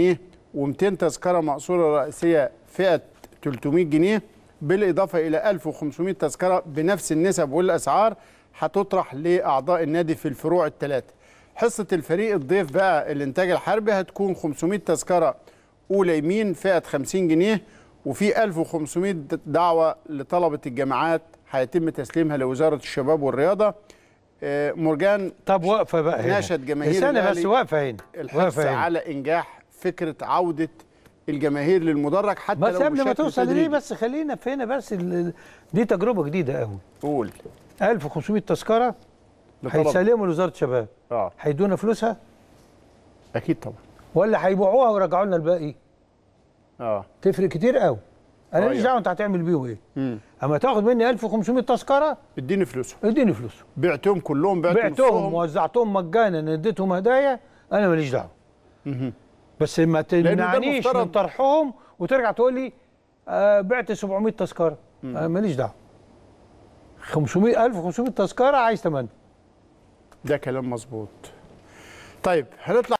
جنيه و200 تذكره مقصوره رئيسيه فئه 300 جنيه بالاضافه الى 1500 تذكره بنفس النسب والاسعار هتطرح لاعضاء النادي في الفروع الثلاثه. حصه الفريق الضيف بقى الانتاج الحربي هتكون 500 تذكره اولى يمين فئه 50 جنيه وفي 1500 دعوه لطلبه الجامعات هيتم تسليمها لوزاره الشباب والرياضه. آه، مرجان طب واقفه بقى هنا ناشد جماهير بس واقفه هنا الحرص على انجاح فكره عوده الجماهير للمدرج حتى بس لو قبل ما توصل ليه بس خلينا فينا بس دي تجربه جديده قوي قول 1500 تذكره هيسلموا لوزاره الشباب اه هيدونا فلوسها اكيد طبعا ولا هيبيعوها ويرجعوا لنا الباقي اه تفرق كتير قوي انا آه ماليش دعوه انت هتعمل بيهم ايه اما تاخد مني 1500 تذكره اديني فلوسهم اديني فلوسهم بعتهم كلهم بعتهم بعتهم ووزعتهم مجانا اديتهم هدايا انا ماليش دعوه بس ما تمنعنيش من طرحهم وترجع تقول لي آه بعت 700 تذكره آه ماليش دعوه 500 1500 تذكره عايز 8 ده كلام مظبوط طيب هنطلع